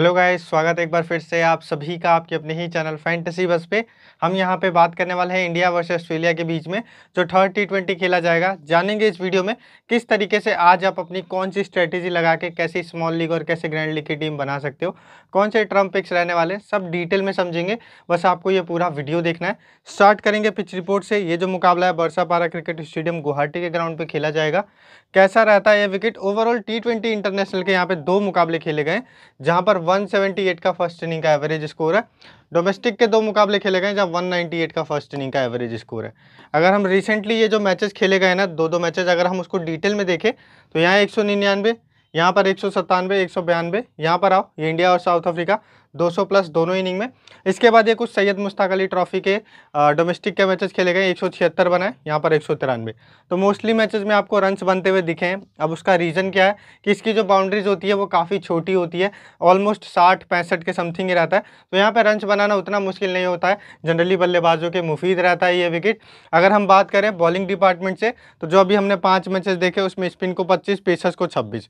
hello guys स्वागत है एक बार फिर से आप सभी का आपके अपने ही चैनल फैंटेसी बस पे हम यहाँ पे बात करने वाले हैं इंडिया वर्सेस ऑस्ट्रेलिया के बीच में जो थर्ड टी ट्वेंटी खेला जाएगा जानेंगे इस वीडियो में किस तरीके से आज आप अपनी कौन सी स्ट्रेटेजी लगा के कैसी स्मॉल लीग और कैसे ग्रैंड लीग की टीम बना सकते हो कौन से ट्रम्प पिक्स रहने वाले सब डिटेल में समझेंगे बस आपको ये पूरा वीडियो देखना है स्टार्ट करेंगे पिच रिपोर्ट से ये जो मुकाबला है बरसापारा क्रिकेट स्टेडियम गुवाहाटी के ग्राउंड पर खेला जाएगा कैसा रहता है यह wicket overall T twenty international के यहाँ पे दो मुकाबले खेले गए जहाँ पर 178 का फर्स्ट इनिंग का एवरेज स्कोर है डोमेस्टिक के दो मुकाबले खेले गए जहाँ 198 का फर्स्ट इनिंग का एवरेज स्कोर है अगर हम रिसेंटली ये जो मैचेस खेले गए ना दो दो मैचेज अगर हम उसको डिटेल में देखें तो यहाँ एक सौ निन्यानवे यहाँ पर एक सौ सत्तानवे एक सौ बयानवे यहाँ पर आओ इंडिया और साउथ अफ्रीका 200 प्लस दोनों इनिंग में इसके बाद ये कुछ सैयद मुश्ताक अली ट्रॉफी के डोमेस्टिक के मैचेस खेले गए एक बनाए यहाँ पर एक तो मोस्टली मैचेस में आपको रन्स बनते हुए दिखे हैं अब उसका रीज़न क्या है कि इसकी जो बाउंड्रीज होती है वो काफ़ी छोटी होती है ऑलमोस्ट साठ पैंसठ के समथिंग ही रहता है तो यहाँ पर रन्स बनाना उतना मुश्किल नहीं होता है जनरली बल्लेबाजों के मुफीद रहता है ये विकेट अगर हम बात करें बॉलिंग डिपार्टमेंट से तो जो अभी हमने पाँच मैचेस देखे उसमें स्पिन को पच्चीस पेसर्स को छब्बीस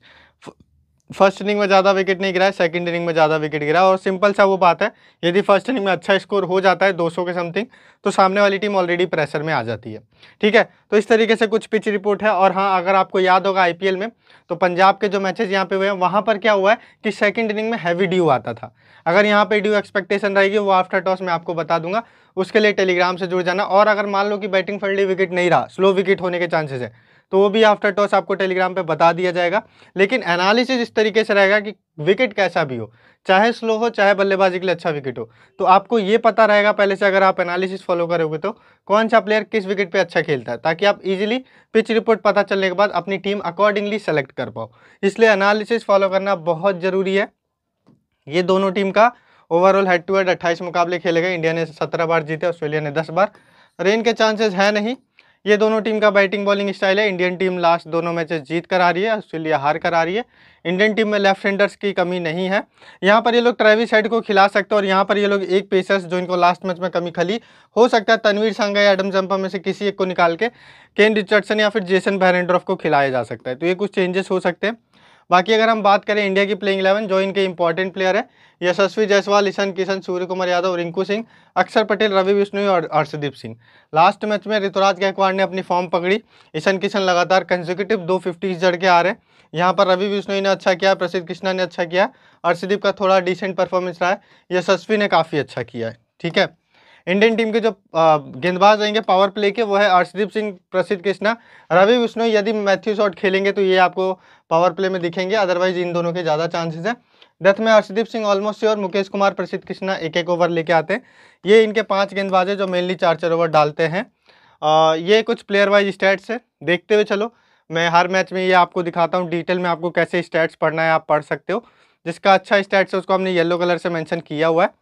फर्स्ट इनिंग में ज़्यादा विकेट नहीं गिरा सेकंड इनिंग में ज़्यादा विकेट गिरा और सिंपल सा वो बात है यदि फर्स्ट इनिंग में अच्छा स्कोर हो जाता है 200 के समथिंग तो सामने वाली टीम ऑलरेडी प्रेशर में आ जाती है ठीक है तो इस तरीके से कुछ पिच रिपोर्ट है और हाँ अगर आपको याद होगा आई में तो पंजाब के जो मैचेज यहाँ पे हुए हैं वहाँ पर क्या हुआ है कि सेकेंड इनिंग में हैवी ड्यू आता था अगर यहाँ पर ड्यू एक्सपेक्टेशन रहेगी वो आफ्टर टॉस मैं आपको बता दूंगा उसके लिए टेलीग्राम से जुड़ जाना और अगर मान लो कि बैटिंग फील्ड विकेट नहीं रहा स्लो विकेट होने के चांसेस है तो वो भी आफ्टर टॉस आपको टेलीग्राम पे बता दिया जाएगा लेकिन एनालिसिस इस तरीके से रहेगा कि विकेट कैसा भी हो चाहे स्लो हो चाहे बल्लेबाजी के लिए अच्छा विकेट हो तो आपको ये पता रहेगा पहले से अगर आप एनालिसिस फॉलो करोगे तो कौन सा प्लेयर किस विकेट पे अच्छा खेलता है ताकि आप इजीली पिच रिपोर्ट पता चलने के बाद अपनी टीम अकॉर्डिंगली सेलेक्ट कर पाओ इसलिए एनालिसिस फॉलो करना बहुत ज़रूरी है ये दोनों टीम का ओवरऑल हेड टू हेड अट्ठाईस मुकाबले खेले गए इंडिया ने सत्रह बार जीते ऑस्ट्रेलिया ने दस बार रेन के चांसेस है नहीं ये दोनों टीम का बैटिंग बॉलिंग स्टाइल है इंडियन टीम लास्ट दोनों मैचेस जीत कर आ रही है ऑस्ट्रेलिया हार कर आ रही है इंडियन टीम में लेफ्ट हैंडर्स की कमी नहीं है यहाँ पर ये लोग ट्रेविस हेड को खिला सकते हैं और यहाँ पर ये लोग एक पेसर्स जो इनको लास्ट मैच में कमी खली हो सकता है तनवीर सांगा या एडम जम्पा में से किसी एक को निकाल के केन रिचर्डसन या फिर जेसन बैरेंड्रॉफ को खिलाया जा सकता है तो ये कुछ चेंजेस हो सकते हैं बाकी अगर हम बात करें इंडिया की प्लेइंग इलेवन जो इनके इंपॉर्टेंट प्लेयर है यशस्वी जायसवाल ईशान किशन सूर्य कुमार यादव रिंकू सिंह अक्षर पटेल रवि विष्णु और हर्षदीप सिंह लास्ट मैच में ऋतुराज गायकवाड़ ने अपनी फॉर्म पकड़ी ईशान किशन लगातार कंजिक्यूटिव दो फिफ्टी जड़ के आ रहे हैं यहाँ पर रवि विष्णु ने अच्छा किया प्रसिद्ध कृष्णा ने अच्छा किया हर्षदीप का थोड़ा डिसेंट परफॉर्मेंस रहा है यशस्वी ने काफ़ी अच्छा किया है ठीक है इंडियन टीम के जो गेंदबाज रहेंगे पावर प्ले के वो है अर्षदीप सिंह प्रसिद्ध कृष्णा रवि विष्णु यदि मैथ्यू शॉट खेलेंगे तो ये आपको पावर प्ले में दिखेंगे अदरवाइज इन दोनों के ज़्यादा चांसेस हैं डेथ में हर्षदीप सिंह ऑलमोस्ट श्योर मुकेश कुमार प्रसिद्ध कृष्णा एक एक ओवर लेके आते हैं ये इनके पाँच गेंदबाज है जो मेनली चार चार ओवर डालते हैं आ, ये कुछ प्लेयर वाइज स्टैट्स है देखते हुए चलो मैं हर मैच में ये आपको दिखाता हूँ डिटेल में आपको कैसे स्टैट्स पढ़ना है आप पढ़ सकते हो जिसका अच्छा स्टैट्स है उसको हमने येलो कलर से मैंशन किया हुआ है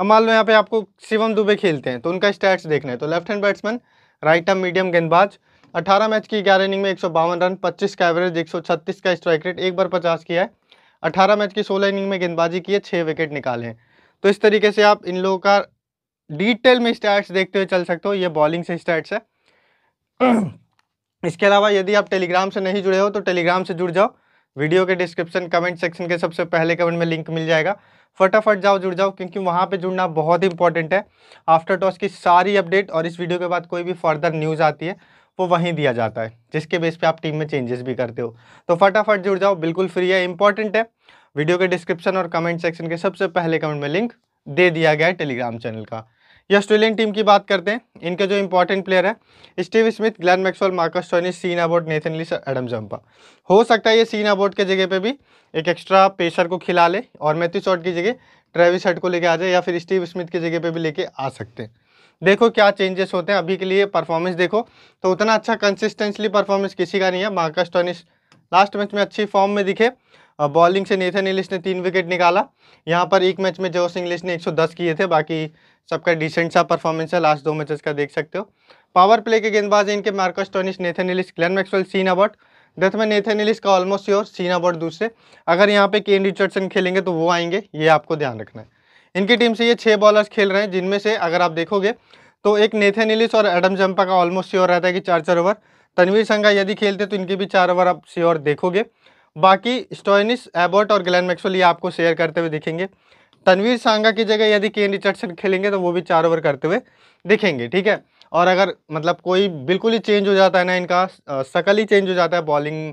अब मान लो यहाँ पे आपको शिवम दुबे खेलते हैं तो उनका स्टैट्स देखना है तो left hand batsman right arm medium गेंदबाज 18 मैच की ग्यारह इनिंग में एक रन 25 का एवरेज 136 का स्ट्राइक रेट एक बार 50 किया है 18 मैच की 16 इनिंग में गेंदबाजी की है छः विकेट निकाले हैं तो इस तरीके से आप इन लोगों का डिटेल में स्टैट्स देखते हुए चल सकते हो ये बॉलिंग से स्टैट्स है इसके अलावा यदि आप टेलीग्राम से नहीं जुड़े हो तो टेलीग्राम से जुड़ जाओ वीडियो के डिस्क्रिप्शन कमेंट सेक्शन के सबसे पहले कमेंट में लिंक मिल जाएगा फटाफट जाओ जुड़ जाओ क्योंकि वहाँ पे जुड़ना बहुत इंपॉर्टेंट है आफ्टर टॉस की सारी अपडेट और इस वीडियो के बाद कोई भी फर्दर न्यूज़ आती है वो वहीं दिया जाता है जिसके बेस पे आप टीम में चेंजेस भी करते हो तो फटाफट जुड़ जाओ बिल्कुल फ्री है इंपॉर्टेंट है वीडियो के डिस्क्रिप्शन और कमेंट सेक्शन के सबसे पहले कमेंट में लिंक दे दिया गया है टेलीग्राम चैनल का ये ऑस्ट्रेलियन टीम की बात करते हैं इनके जो इंपॉर्टेंट प्लेयर है Steve Smith Glenn Maxwell Marcus Stoinis Sean Abbott Nathan Ellis Adam Zampa हो सकता है ये सीन अबोट के जगह पे भी एक एक्स्ट्रा पेसर को खिला ले और मैथ्यू शॉट की जगह ट्रेविस हट को लेके आ जाए या फिर स्टीव स्मिथ की जगह पे भी लेके आ सकते हैं देखो क्या चेंजेस होते हैं अभी के लिए परफॉर्मेंस देखो तो उतना अच्छा कंसिस्टेंसली परफॉर्मेंस किसी का नहीं है मार्कस टॉनिस लास्ट मैच में अच्छी फॉर्म में दिखे बॉलिंग से नेथन इलिस ने तीन विकेट निकाला यहाँ पर एक मैच में सिंह इंग्लिश ने 110 किए थे बाकी सबका डिसेंट सा परफॉर्मेंस है लास्ट दो मैचेस का देख सकते हो पावर प्ले के गेंदबाज इनके Marcus Stoinis Nathan Ellis Glenn Maxwell Sean Abbott death में नेथन इलिस का ऑलमोस्ट श्योर सीन अबॉट दूसरे अगर यहाँ पे केन रिचर्डसन खेलेंगे तो वो आएंगे ये आपको ध्यान रखना है इनकी टीम से ये छः बॉलर्स खेल रहे हैं जिनमें से अगर आप देखोगे तो एक नेथन एलिस और एडम जंपा का ऑलमोस्ट श्योर रहता है कि चार चार ओवर तनवीर संघा यदि खेलते तो इनके भी चार ओवर आप श्योर देखोगे बाकी स्टोइनिस एबर्ट और ग्लैन मैक्सवेल ये आपको शेयर करते हुए दिखेंगे तनवीर सांगा की जगह यदि केन रिचर्डसन खेलेंगे तो वो भी चार ओवर करते हुए दिखेंगे ठीक है और अगर मतलब कोई बिल्कुल ही चेंज हो जाता है ना इनका शक्ल ही चेंज हो जाता है बॉलिंग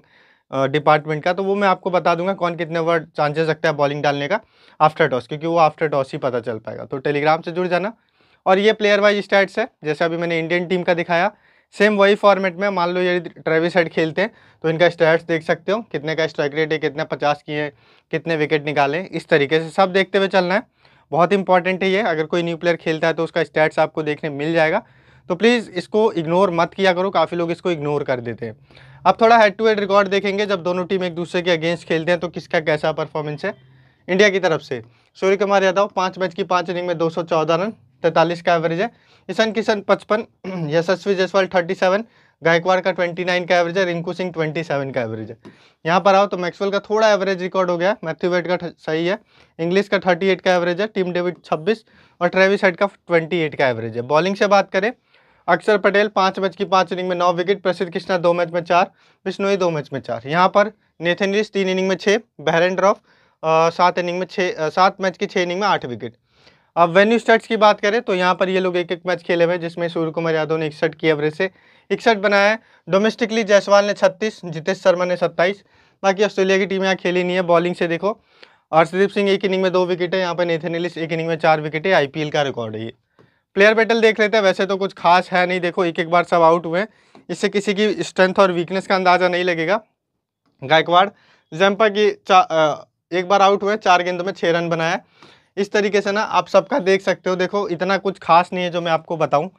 डिपार्टमेंट का तो वो मैं आपको बता दूंगा कौन कितने ओवर चांसेस रखता है बॉलिंग डालने का आफ्टर टॉस क्योंकि वो आफ्टर टॉस ही पता चल पाएगा तो टेलीग्राम से जुड़ जाना और ये प्लेयर वाइज स्टैट्स है जैसे अभी मैंने इंडियन टीम का दिखाया सेम वही फॉर्मेट में मान लो यदि ट्रेविस हेड खेलते हैं तो इनका स्टैट्स देख सकते हो कितने का स्ट्राइक रेट है कितने पचास किए कितने विकेट निकाले इस तरीके से सब देखते हुए चलना है बहुत इंपॉर्टेंट है ये अगर कोई न्यू प्लेयर खेलता है तो उसका स्टैट्स आपको देखने मिल जाएगा तो प्लीज़ इसको इग्नोर मत किया करो काफ़ी लोग इसको इग्नोर कर देते हैं अब थोड़ा हेड टू हेड रिकॉर्ड देखेंगे जब दोनों टीम एक दूसरे के अगेंस्ट खेलते हैं तो किसका कैसा परफॉर्मेंस है इंडिया की तरफ से सूर्य कुमार यादव पाँच मैच की पाँच इनिंग में दो रन तैंतालीस का एवरेज है ईशन किशन पचपन यशस्वी जयसवाल थर्टी सेवन गायकवाड़ का ट्वेंटी नाइन का एवरेज है रिंकू सिंह ट्वेंटी सेवन का एवरेज है यहाँ पर आओ तो मैक्सवेल का थोड़ा एवरेज रिकॉर्ड हो गया मैथ्यू वेट का सही है इंग्लिश का थर्टी एट का एवरेज है टीम डेविड छब्बीस और ट्रेविस हेड का ट्वेंटी एट का एवरेज है बॉलिंग से बात करें अक्षर पटेल पाँच मैच की पाँच इनिंग में नौ विकेट प्रसिद्ध कृष्णा दो मैच में चार बिश्नोई दो मैच में चार यहाँ पर नेथनरिस तीन इनिंग में छः बहरेन ड्रॉफ सात इनिंग में छः सात मैच की छः इनिंग में आठ विकेट अब वेन्यू स्टर्ट्स की बात करें तो यहाँ पर ये लोग एक एक मैच खेले हुए जिसमें सूर्य कुमार यादव ने इकसठ की एवरेज से इकसठ बनाया है डोमेस्टिकली जयसवाल ने छत्तीस जितेश शर्मा ने सत्ताईस बाकी ऑस्ट्रेलिया की टीम यहाँ खेली नहीं है बॉलिंग से देखो हर्षदीप सिंह एक इनिंग में दो विकेट है यहाँ पर नेथन एलिस एक इनिंग में चार विकेट है आईपीएल का रिकॉर्ड है ये प्लेयर बैटल देख लेते हैं वैसे तो कुछ खास है नहीं देखो एक एक बार सब आउट हुए इससे किसी की स्ट्रेंथ और वीकनेस का अंदाज़ा नहीं लगेगा गायकवाड़ जैम्पा की एक बार आउट हुए चार गेंदों में छः रन बनाया इस तरीके से ना आप सबका देख सकते हो देखो इतना कुछ खास नहीं है जो मैं आपको बताऊं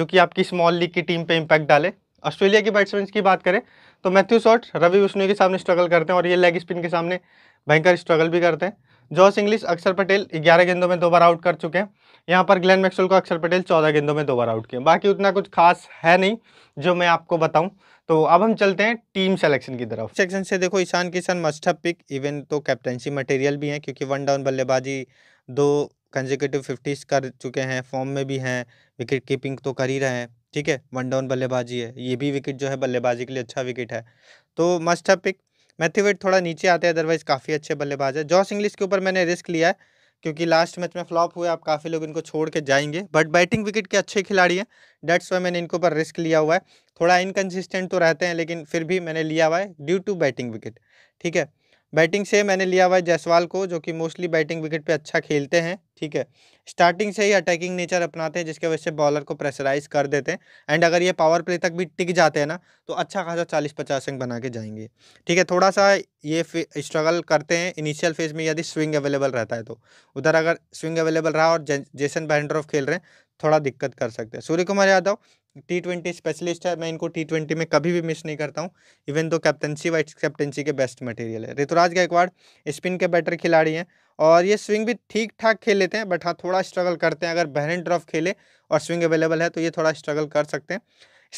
जो कि आपकी स्मॉल लीग की टीम पे इम्पैक्ट डाले ऑस्ट्रेलिया की बैट्समैन की बात करें तो मैथ्यू शॉट रवि विष्णु के सामने स्ट्रगल करते हैं और ये लेग स्पिन के सामने भयंकर स्ट्रगल भी करते हैं जॉस इंग्लिश अक्षर पटेल ग्यारह गेंदों में दो बार आउट कर चुके हैं यहाँ पर ग्लैन मैक्सुल को अक्षर पटेल चौदह गेंदों में दो बार आउट किए बाकी उतना कुछ खास है नहीं जो मैं आपको बताऊँ तो अब हम चलते हैं टीम सेलेक्शन की तरफ सेक्शन से देखो Ishan Kishan must up pick even तो कैप्टनसी मटेरियल भी हैं क्योंकि वन डाउन बल्लेबाजी दो कंजिकेटिव फिफ्टीज कर चुके हैं फॉर्म में भी हैं विकेट कीपिंग तो कर ही रहे हैं ठीक है वन डाउन बल्लेबाजी है ये भी विकेट जो है बल्लेबाजी के लिए अच्छा विकेट है तो मस्ट है पिक मैथ्यूवेट थोड़ा नीचे आते हैं अदरवाइज़ काफ़ी अच्छे बल्लेबाज है जॉस इंग्लिश के ऊपर मैंने रिस्क लिया है क्योंकि लास्ट मैच में फ्लॉप हुए आप काफ़ी लोग इनको छोड़ के जाएंगे बट बैटिंग विकेट के अच्छे खिलाड़ी हैं डेट्स वाई मैंने इनके ऊपर रिस्क लिया हुआ है थोड़ा इनकन्सिस्टेंट तो रहते हैं लेकिन फिर भी मैंने लिया हुआ है ड्यू टू बैटिंग विकेट ठीक है बैटिंग से मैंने लिया हुआ है जयसवाल को जो कि मोस्टली बैटिंग विकेट पे अच्छा खेलते हैं ठीक है स्टार्टिंग से ही अटैकिंग नेचर अपनाते हैं जिसकी वजह से बॉलर को प्रेशराइज कर देते हैं एंड अगर ये पावर प्ले तक भी टिक जाते हैं ना तो अच्छा खासा चालीस पचास रन बना के जाएंगे ठीक है थोड़ा सा ये स्ट्रगल करते हैं इनिशियल फेज में यदि स्विंग अवेलेबल रहता है तो उधर अगर स्विंग अवेलेबल रहा और जेसन बैंड्रॉफ खेल रहे हैं थोड़ा दिक्कत कर सकते हैं Suryakumar Yadav T twenty specialist है मैं इनको टी ट्वेंटी में कभी भी मिस नहीं करता हूँ इवन तो कैप्टनसी वाइस कैप्टनसी के बेस्ट मटेरियल है ऋतुराज गायकवाड़ स्पिन के बेटर खिलाड़ी हैं और ये स्विंग भी ठीक ठाक खेल लेते हैं बट हाँ थोड़ा स्ट्रगल करते हैं अगर बहरन ड्रॉफ खेले और स्विंग अवेलेबल है तो ये थोड़ा स्ट्रगल कर सकते हैं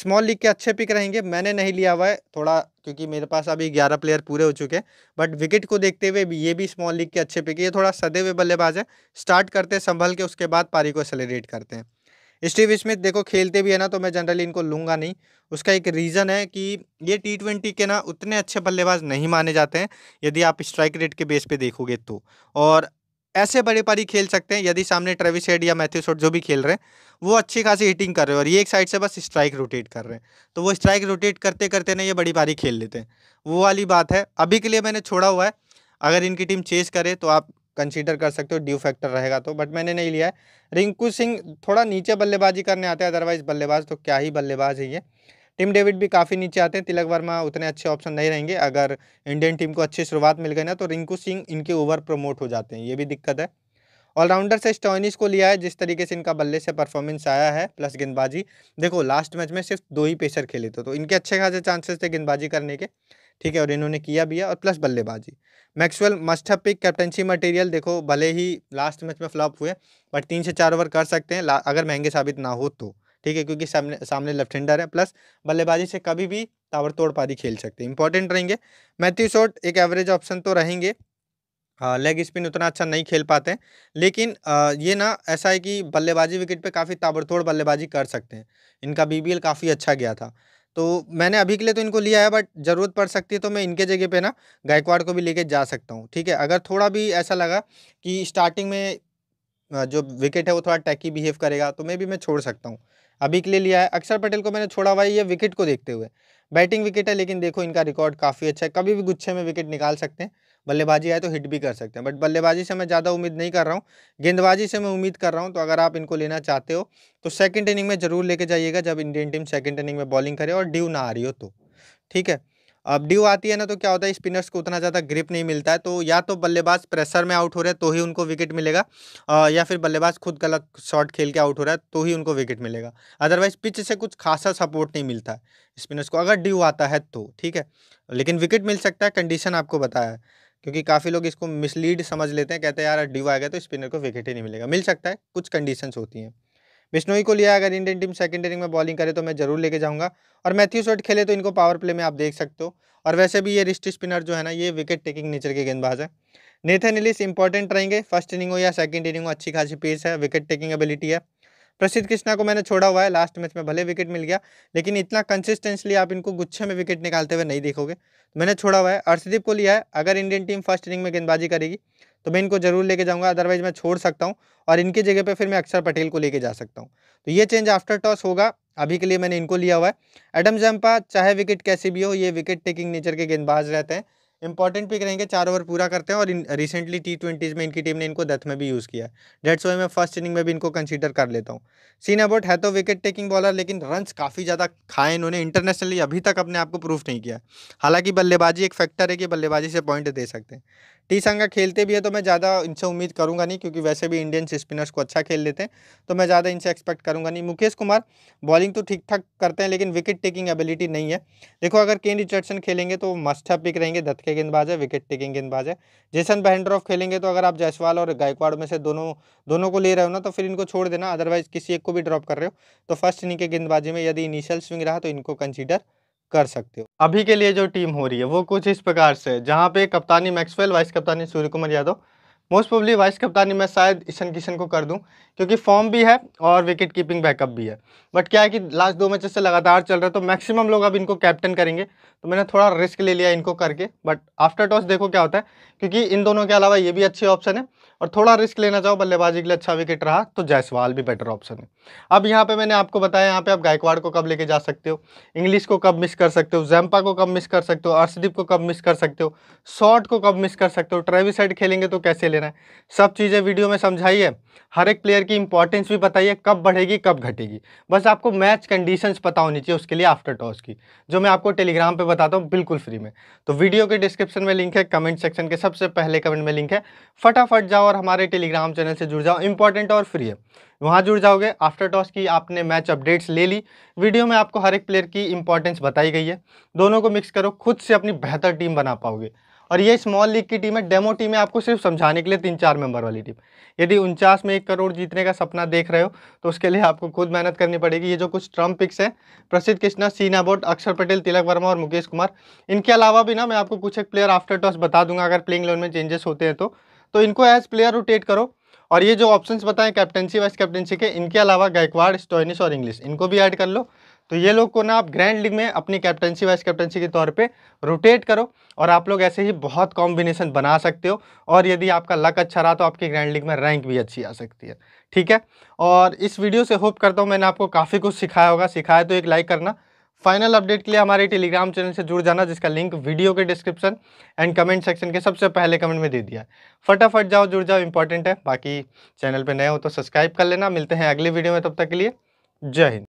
स्मॉल लीग के अच्छे पिक रहेंगे मैंने नहीं लिया हुआ है थोड़ा क्योंकि मेरे पास अभी ग्यारह प्लेयर पूरे हो चुके हैं बट विकेट को देखते हुए ये भी स्मॉल लीग के अच्छे पिक है ये थोड़ा सदे हुए बल्लेबाज है स्टार्ट करते हैं संभल के उसके बाद पारी को सेलिब्रेट करते हैं स्टीव स्मिथ देखो खेलते भी है ना तो मैं जनरली इनको लूँगा नहीं उसका एक रीज़न है कि ये टी ट्वेंटी के ना उतने अच्छे बल्लेबाज नहीं माने जाते हैं यदि आप स्ट्राइक रेट के बेस पे देखोगे तो और ऐसे बड़े पारी खेल सकते हैं यदि सामने ट्रेविस हेड या मैथ्यू शॉट जो भी खेल रहे हैं वो अच्छी खासी हिटिंग कर रहे हैं और ये एक साइड से बस स्ट्राइक रोटेट कर रहे हैं तो वो स्ट्राइक रोटेट करते करते ना ये बड़ी पारी खेल लेते हैं वो वाली बात है अभी के लिए मैंने छोड़ा हुआ है अगर इनकी टीम चेस करे तो आप कंसीडर कर सकते हो ड्यू फैक्टर रहेगा तो बट मैंने नहीं लिया है रिंकू सिंह थोड़ा नीचे बल्लेबाजी करने आते हैं अदरवाइज बल्लेबाज तो क्या ही बल्लेबाज है ये टीम डेविड भी काफ़ी नीचे आते हैं तिलक वर्मा उतने अच्छे ऑप्शन नहीं रहेंगे अगर इंडियन टीम को अच्छी शुरुआत मिल गई ना तो रिंकू सिंह इनके ओवर प्रमोट हो जाते हैं ये भी दिक्कत है ऑलराउंडर से स्टॉनिस को लिया है जिस तरीके से इनका बल्ले से परफॉर्मेंस आया है प्लस गेंदबाजी देखो लास्ट मैच में सिर्फ दो ही पेसर खेले थे तो इनके अच्छे खासे चांसेस थे गेंदबाजी करने के ठीक है और इन्होंने किया भी है और प्लस बल्लेबाजी मैक्सवेल मस्ट है पिक कैप्टनसी मटेरियल देखो भले ही लास्ट मैच में फ्लॉप हुए बट तीन से चार ओवर कर सकते हैं अगर महंगे साबित ना हो तो ठीक है क्योंकि सामने सामने लेफ्ट हैंडर है प्लस बल्लेबाजी से कभी भी तोड़ पारी खेल सकते हैं इंपॉर्टेंट रहेंगे मैथ्यू शॉट एक एवरेज ऑप्शन तो रहेंगे हाँ, लेग स्पिन उतना अच्छा नहीं खेल पाते हैं लेकिन आ, ये ना ऐसा है कि बल्लेबाजी विकेट पे काफ़ी ताबड़तोड़ बल्लेबाजी कर सकते हैं इनका बीबीएल काफ़ी अच्छा गया था तो मैंने अभी के लिए तो इनको लिया है बट ज़रूरत पड़ सकती है तो मैं इनके जगह पे ना गायकवाड़ को भी लेके जा सकता हूँ ठीक है अगर थोड़ा भी ऐसा लगा कि स्टार्टिंग में जो विकेट है वो थोड़ा टैकी बिहेव करेगा तो मे भी मैं छोड़ सकता हूँ अभी के लिए लिया है अक्षर पटेल को मैंने छोड़ा हुआ है ये विकेट को देखते हुए बैटिंग विकेट है लेकिन देखो इनका रिकॉर्ड काफ़ी अच्छा है कभी भी गुच्छे में विकेट निकाल सकते हैं बल्लेबाजी आए तो हिट भी कर सकते हैं बट बल्लेबाजी से मैं ज़्यादा उम्मीद नहीं कर रहा हूँ गेंदबाजी से मैं उम्मीद कर रहा हूँ तो अगर आप इनको लेना चाहते हो तो सेकेंड इनिंग में ज़रूर लेके जाइएगा जब इंडियन टीम सेकेंड इनिंग में बॉलिंग करे और ड्यू ना आ रही हो तो ठीक है अब ड्यू आती है ना तो क्या होता है स्पिनर्स को उतना ज़्यादा ग्रिप नहीं मिलता है तो या तो बल्लेबाज प्रेशर में आउट हो रहे हैं तो ही उनको विकेट मिलेगा या फिर बल्लेबाज खुद गलत शॉट खेल के आउट हो रहा है तो ही उनको विकेट मिलेगा अदरवाइज पिच से कुछ खासा सपोर्ट नहीं मिलता है स्पिनर्स को अगर ड्यू आता है तो ठीक है लेकिन विकेट मिल सकता है कंडीशन आपको बताया है क्योंकि काफ़ी लोग इसको मिसलीड समझ लेते हैं कहते हैं यार ड्यू आ गया तो स्पिनर को विकेट ही नहीं मिलेगा मिल सकता है कुछ कंडीशंस होती हैं बिश्नोई को लिया अगर इंडियन टीम सेकेंड इनिंग में बॉलिंग करे तो मैं जरूर लेके जाऊँगा और मैथ्यू शॉट खेले तो इनको पावर प्ले में आप देख सकते हो और वैसे भी ये रिस्ट स्पिनर जो है ना ये विकेट टेकिंग नेचर के गेंदबाज है नेथन एलिस इंपॉर्टेंट रहेंगे फर्स्ट इनिंग हो या सेकंड इनिंग हो अच्छी खासी पेस है विकेट टेकिंग एबिलिटी है प्रसिद्ध कृष्णा को मैंने छोड़ा हुआ है लास्ट मैच में भले विकेट मिल गया लेकिन इतना कंसिस्टेंसली आप इनको गुच्छे में विकेट निकालते हुए नहीं देखोगे तो मैंने छोड़ा हुआ है अर्शदीप को लिया है अगर इंडियन टीम फर्स्ट इनिंग में गेंदबाजी करेगी तो मैं इनको जरूर लेके जाऊंगा अदरवाइज मैं छोड़ सकता हूँ और इनके जगह पे फिर मैं अक्षर पटेल को लेके जा सकता हूँ तो ये चेंज आफ्टर टॉस होगा अभी के लिए मैंने इनको लिया हुआ है एडम जम्पा चाहे विकेट कैसे भी हो ये विकेट टेकिंग नेचर के गेंदबाज रहते हैं इंपॉर्टेंट पिक रहेंगे चार ओवर पूरा करते हैं और रिसेंटली टी ट्वेंटीज़ में इनकी टीम ने इनको डेथ में भी यूज़ किया है डेट्स वाई मैं फर्स्ट इनिंग में भी इनको कंसीडर कर लेता हूँ सीन अबाउट है तो विकेट टेकिंग बॉलर लेकिन रन्स काफ़ी ज़्यादा खाए इन्होंने इंटरनेशनली अभी तक अपने आप को प्रूफ नहीं किया हालांकि बल्लेबाजी एक फैक्टर है कि बल्लेबाजी से पॉइंट दे सकते हैं टी संगा खेलते भी है तो मैं ज़्यादा इनसे उम्मीद करूंगा नहीं क्योंकि वैसे भी इंडियन स्पिनर्स को अच्छा खेल लेते हैं तो मैं ज़्यादा इनसे एक्सपेक्ट करूंगा नहीं मुकेश कुमार बॉलिंग तो ठीक ठाक करते हैं लेकिन विकेट टेकिंग एबिलिटी नहीं है देखो अगर केन रिचर्डसन खेलेंगे तो मस्ट है पिक रहेंगे दत्त के गेंदबाज है विकेट टेकिंग गेंदबाज है जेसन बहनड्रॉफ खेलेंगे तो अगर आप जायसवाल और गायकवाड़ में से दोनों दोनों को ले रहे हो ना तो फिर इनको छोड़ देना अदरवाइज़ किसी एक को भी ड्रॉप कर रहे हो तो फर्स्ट इनिंग के गेंदबाजी में यदि इनिशियल स्विंग रहा तो इनको कंसिडर कर सकते हो अभी के लिए जो टीम हो रही है वो कुछ इस प्रकार से जहाँ पे कप्तानी मैक्सवेल वाइस कप्तानी Suryakumar Yadav most probably vice कप्तानी मैं शायद ईशन किशन को कर दूं क्योंकि फॉर्म भी है और विकेट कीपिंग बैकअप भी है बट क्या है कि लास्ट दो मैचेस से लगातार चल रहा है तो मैक्सिमम लोग अब इनको कैप्टन करेंगे तो मैंने थोड़ा रिस्क ले लिया इनको करके बट आफ्टर टॉस देखो क्या होता है क्योंकि इन दोनों के अलावा ये भी अच्छे ऑप्शन है और थोड़ा रिस्क लेना चाहो बल्लेबाजी के लिए अच्छा विकेट रहा तो जायसवाल भी बेटर ऑप्शन है अब यहाँ पर मैंने आपको बताया यहाँ पर आप गायकवाड़ को कब लेके जा सकते हो इंग्लिश को कब मिस कर सकते हो जैम्पा को कब मिस कर सकते हो अर्शदीप को कब मिस कर सकते हो शॉर्ट को कब मिस कर सकते हो ट्रेवी हेड खेलेंगे तो कैसे रहे हैं सब चीज़ें वीडियो में समझाइए हर एक प्लेयर की इंपॉर्टेंस भी बताइए कब बढ़ेगी कब घटेगी बस आपको मैच कंडीशंस पता होनी चाहिए उसके लिए आफ्टर टॉस की जो मैं आपको टेलीग्राम पे बताता हूँ बिल्कुल फ्री में तो वीडियो के डिस्क्रिप्शन में लिंक है कमेंट सेक्शन के सबसे पहले कमेंट में लिंक है फटाफट जाओ और हमारे टेलीग्राम चैनल से जुड़ जाओ इंपॉर्टेंट और फ्री है वहाँ जुड़ जाओगे आफ्टर टॉस की आपने मैच अपडेट्स ले ली वीडियो में आपको हर एक प्लेयर की इंपॉर्टेंस बताई गई है दोनों को मिक्स करो खुद से अपनी बेहतर टीम बना पाओगे और ये स्मॉल लीग की टीम है डेमो टीम है आपको सिर्फ समझाने के लिए तीन चार मेंबर वाली टीम यदि उनचास में एक करोड़ जीतने का सपना देख रहे हो तो उसके लिए आपको खुद मेहनत करनी पड़ेगी ये जो कुछ ट्रम्प पिक्स हैं प्रसिद्ध कृष्णा सीना बोट अक्षर पटेल तिलक वर्मा और मुकेश कुमार इनके अलावा भी ना मैं आपको कुछ एक प्लेयर आफ्टर टॉस बता दूंगा अगर प्लेइंग लेवल में चेंजेस होते हैं तो, तो इनको एज प्लेयर रोटेट करो और ये जो ऑप्शन बताएं कैप्टनसी वाइस कैप्टनसी के इनके अलावा गायकवाड़ स्टोइनिस और इंग्लिश इनको भी ऐड कर लो तो ये लोग को ना आप ग्रैंड लीग में अपनी कैप्टनसी वाइस कैप्टनसी के तौर पे रोटेट करो और आप लोग ऐसे ही बहुत कॉम्बिनेशन बना सकते हो और यदि आपका लक अच्छा रहा तो आपकी ग्रैंड लीग में रैंक भी अच्छी आ सकती है ठीक है और इस वीडियो से होप करता हूँ मैंने आपको काफ़ी कुछ सिखाया होगा सिखाया तो एक लाइक करना फाइनल अपडेट के लिए हमारे टेलीग्राम चैनल से जुड़ जाना जिसका लिंक वीडियो के डिस्क्रिप्शन एंड कमेंट सेक्शन के सबसे पहले कमेंट में दे दिया है फटाफट जाओ जुड़ जाओ इंपॉर्टेंट है बाकी चैनल पे नए हो तो सब्सक्राइब कर लेना मिलते हैं अगले वीडियो में तब तक के लिए जय हिंद